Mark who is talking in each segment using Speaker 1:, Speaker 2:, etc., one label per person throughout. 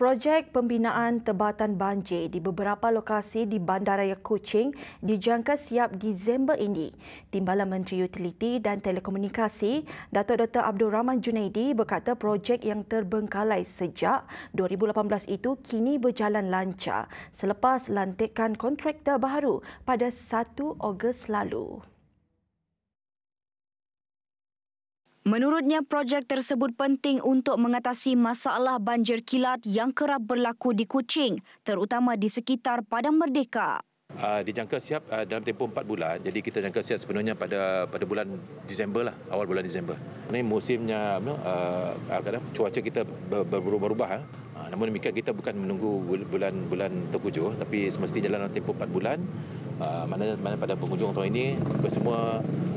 Speaker 1: Projek pembinaan tebatan banjir di beberapa lokasi di Bandaraya Kuching dijangka siap Disember ini. Timbalan Menteri Utiliti dan Telekomunikasi, Datuk Dr. Abdul Rahman Junaidi berkata projek yang terbengkalai sejak 2018 itu kini berjalan lancar selepas lantikan kontraktor baru pada 1 Ogos lalu.
Speaker 2: Menurutnya, projek tersebut penting untuk mengatasi masalah banjir kilat yang kerap berlaku di Kuching, terutama di sekitar Padang Merdeka.
Speaker 3: Uh, dijangka siap uh, dalam tempoh empat bulan. Jadi kita jangka siap sepenuhnya pada pada bulan Disember lah, awal bulan Disember. Ini musimnya uh, kadang cuaca kita berubah-ubah. Uh. Namun demikian kita bukan menunggu bulan-bulan terpujuh tapi semestinya dalam tempoh empat bulan uh, mana mana pada penghujung tahun ini kesemua semua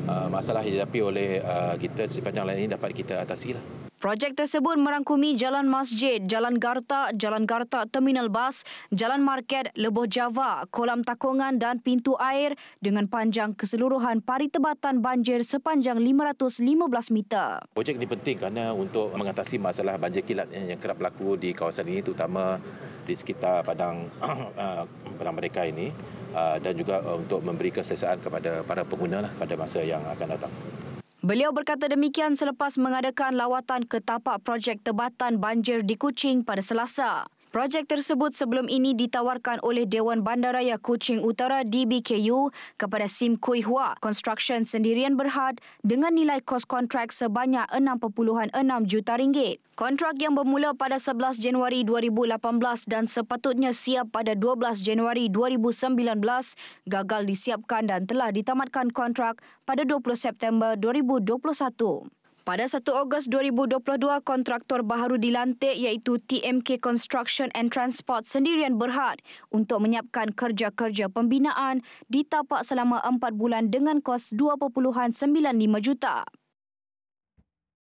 Speaker 3: Uh, masalah yang dihadapi oleh uh, kita sepanjang lain ini dapat kita atasi. Lah.
Speaker 2: Projek tersebut merangkumi Jalan Masjid, Jalan Garta, Jalan Garta Terminal Bas, Jalan Market, Lebuh Java, Kolam Takongan dan Pintu Air dengan panjang keseluruhan pari tebatan banjir sepanjang 515 meter.
Speaker 3: Projek ini penting kerana untuk mengatasi masalah banjir kilat yang kerap berlaku di kawasan ini terutama di sekitar Padang, uh, Padang Mereka ini. Ah, dan juga ah, untuk memberi keselesaan kepada para pengguna lah pada masa yang akan datang.
Speaker 2: Beliau berkata demikian selepas mengadakan lawatan ke tapak projek tebatan banjir di Kuching pada Selasa. Projek tersebut sebelum ini ditawarkan oleh Dewan Bandaraya Kuching Utara DBKU kepada Sim Kui Hua Construction Sendirian Berhad dengan nilai kos kontrak sebanyak 6.6 juta ringgit. Kontrak yang bermula pada 11 Januari 2018 dan sepatutnya siap pada 12 Januari 2019 gagal disiapkan dan telah ditamatkan kontrak pada 20 September 2021. Pada 1 Ogos 2022, kontraktor baru dilantik iaitu TMK Construction and Transport Sendirian Berhad untuk menyiapkan kerja-kerja pembinaan di tapak selama 4 bulan dengan kos 2.95 juta.